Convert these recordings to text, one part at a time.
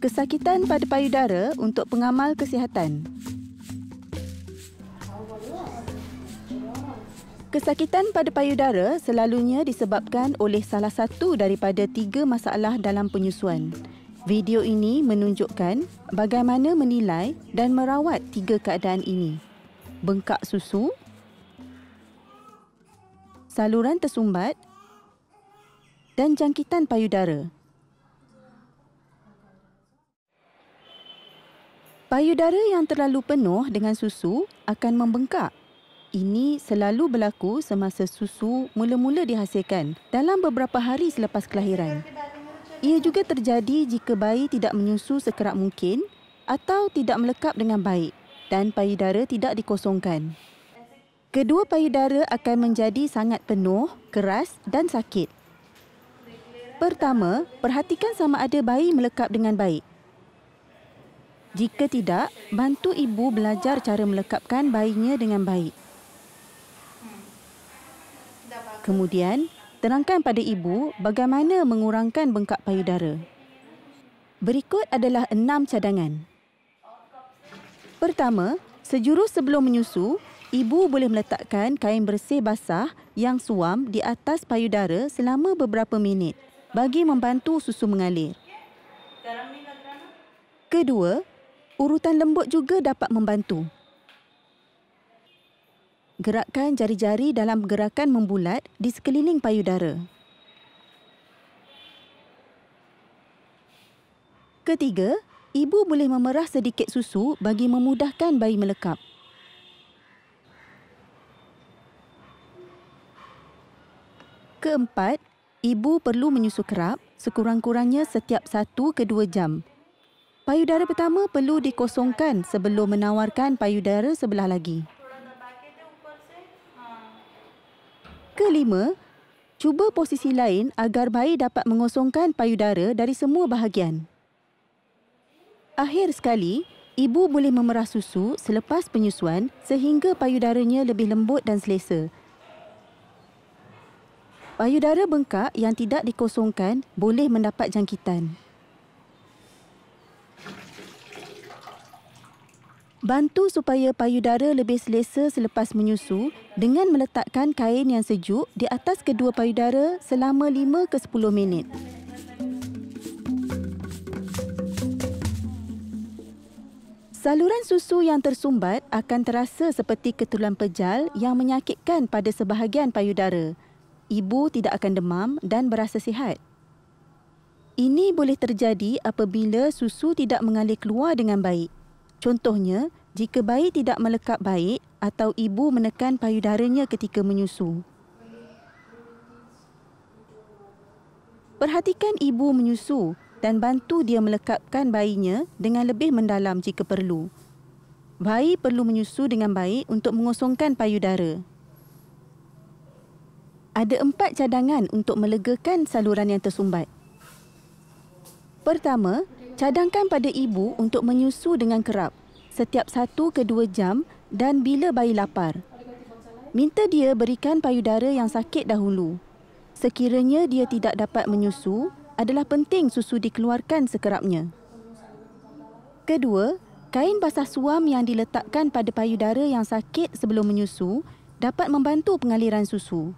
kesakitan pada payudara untuk pengamal kesihatan. Kesakitan pada payudara selalunya disebabkan oleh salah satu daripada tiga masalah dalam penyusuan. Video ini menunjukkan bagaimana menilai dan merawat tiga keadaan ini. Bengkak susu, saluran tersumbat dan jangkitan payudara. Payudara yang terlalu penuh dengan susu akan membengkak. Ini selalu berlaku semasa susu mula-mula dihasilkan dalam beberapa hari selepas kelahiran. Ia juga terjadi jika bayi tidak menyusu sekerap mungkin atau tidak melekap dengan baik dan payudara tidak dikosongkan. Kedua payudara akan menjadi sangat penuh, keras dan sakit. Pertama, perhatikan sama ada bayi melekap dengan baik. Jika tidak, bantu ibu belajar cara melekapkan bayinya dengan baik. Kemudian, terangkan pada ibu bagaimana mengurangkan bengkak payudara. Berikut adalah enam cadangan. Pertama, sejurus sebelum menyusu, ibu boleh meletakkan kain bersih basah yang suam di atas payudara selama beberapa minit bagi membantu susu mengalir. Kedua, Urutan lembut juga dapat membantu. Gerakkan jari-jari dalam gerakan membulat di sekeliling payudara. Ketiga, ibu boleh memerah sedikit susu bagi memudahkan bayi melekap. Keempat, ibu perlu menyusu kerap sekurang-kurangnya setiap satu ke dua jam Payudara pertama perlu dikosongkan sebelum menawarkan payudara sebelah lagi. Kelima, cuba posisi lain agar bayi dapat mengosongkan payudara dari semua bahagian. Akhir sekali, ibu boleh memerah susu selepas penyusuan sehingga payudaranya lebih lembut dan selesa. Payudara bengkak yang tidak dikosongkan boleh mendapat jangkitan. Bantu supaya payudara lebih selesa selepas menyusu dengan meletakkan kain yang sejuk di atas kedua payudara selama 5 ke 10 minit. Saluran susu yang tersumbat akan terasa seperti ketulan pejal yang menyakitkan pada sebahagian payudara. Ibu tidak akan demam dan berasa sihat. Ini boleh terjadi apabila susu tidak mengalir keluar dengan baik. Contohnya, jika bayi tidak melekap baik atau ibu menekan payudaranya ketika menyusu. Perhatikan ibu menyusu dan bantu dia melekapkan bayinya dengan lebih mendalam jika perlu. Bayi perlu menyusu dengan baik untuk mengosongkan payudara. Ada empat cadangan untuk melegakan saluran yang tersumbat. Pertama, Cadangkan pada ibu untuk menyusu dengan kerap setiap satu ke 2 jam dan bila bayi lapar. Minta dia berikan payudara yang sakit dahulu. Sekiranya dia tidak dapat menyusu, adalah penting susu dikeluarkan sekerapnya. Kedua, kain basah suam yang diletakkan pada payudara yang sakit sebelum menyusu dapat membantu pengaliran susu.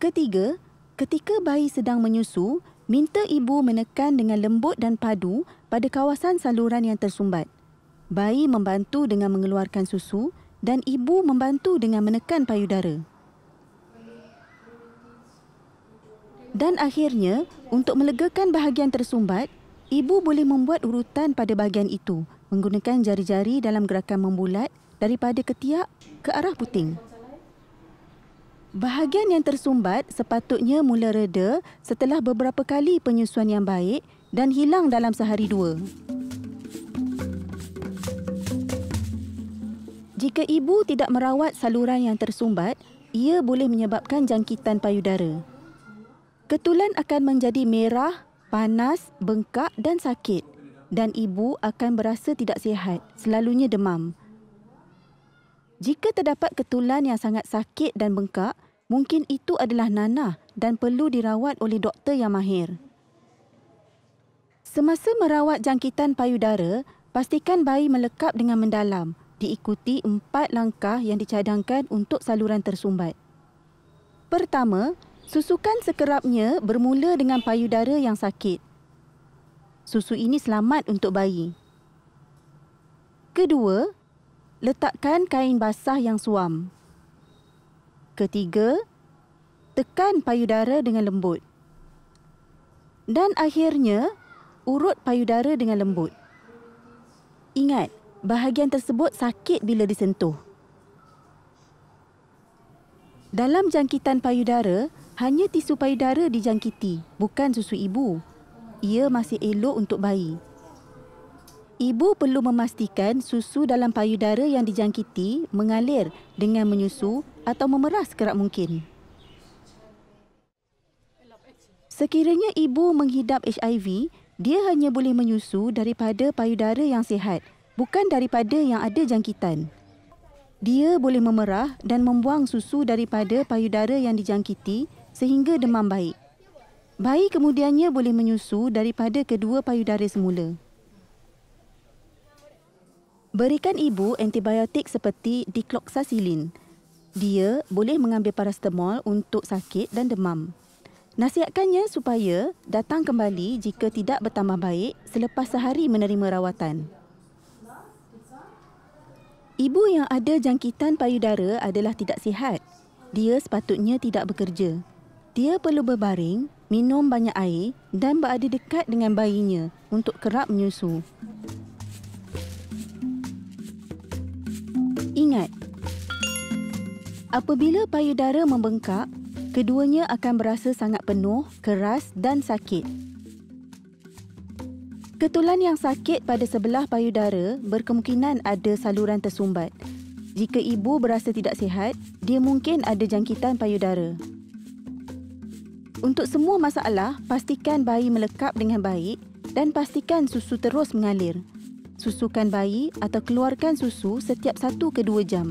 Ketiga, Ketika bayi sedang menyusu, minta ibu menekan dengan lembut dan padu pada kawasan saluran yang tersumbat. Bayi membantu dengan mengeluarkan susu dan ibu membantu dengan menekan payudara. Dan akhirnya, untuk melegakan bahagian tersumbat, ibu boleh membuat urutan pada bahagian itu menggunakan jari-jari dalam gerakan membulat daripada ketiak ke arah puting. Bahagian yang tersumbat sepatutnya mula reda setelah beberapa kali penyusuan yang baik dan hilang dalam sehari dua. Jika ibu tidak merawat saluran yang tersumbat, ia boleh menyebabkan jangkitan payudara. Ketulan akan menjadi merah, panas, bengkak dan sakit dan ibu akan berasa tidak sihat, selalunya demam. Jika terdapat ketulan yang sangat sakit dan bengkak, mungkin itu adalah nanah dan perlu dirawat oleh doktor yang mahir. Semasa merawat jangkitan payudara, pastikan bayi melekap dengan mendalam, diikuti empat langkah yang dicadangkan untuk saluran tersumbat. Pertama, susukan sekerapnya bermula dengan payudara yang sakit. Susu ini selamat untuk bayi. Kedua, letakkan kain basah yang suam. Ketiga, tekan payudara dengan lembut. Dan akhirnya, urut payudara dengan lembut. Ingat, bahagian tersebut sakit bila disentuh. Dalam jangkitan payudara, hanya tisu payudara dijangkiti, bukan susu ibu. Ia masih elok untuk bayi. Ibu perlu memastikan susu dalam payudara yang dijangkiti mengalir dengan menyusu atau memerah sekerap mungkin. Sekiranya ibu menghidap HIV, dia hanya boleh menyusu daripada payudara yang sihat, bukan daripada yang ada jangkitan. Dia boleh memerah dan membuang susu daripada payudara yang dijangkiti sehingga demam baik. Bayi kemudiannya boleh menyusu daripada kedua payudara semula. Berikan ibu antibiotik seperti dikloksasilin. Dia boleh mengambil parastamol untuk sakit dan demam. Nasihatkannya supaya datang kembali jika tidak bertambah baik selepas sehari menerima rawatan. Ibu yang ada jangkitan payudara adalah tidak sihat. Dia sepatutnya tidak bekerja. Dia perlu berbaring, minum banyak air dan berada dekat dengan bayinya untuk kerap menyusu. Ingat, apabila payudara membengkak, keduanya akan berasa sangat penuh, keras dan sakit. Ketulan yang sakit pada sebelah payudara berkemungkinan ada saluran tersumbat. Jika ibu berasa tidak sihat, dia mungkin ada jangkitan payudara. Untuk semua masalah, pastikan bayi melekap dengan baik dan pastikan susu terus mengalir susukan bayi atau keluarkan susu setiap satu ke 2 jam.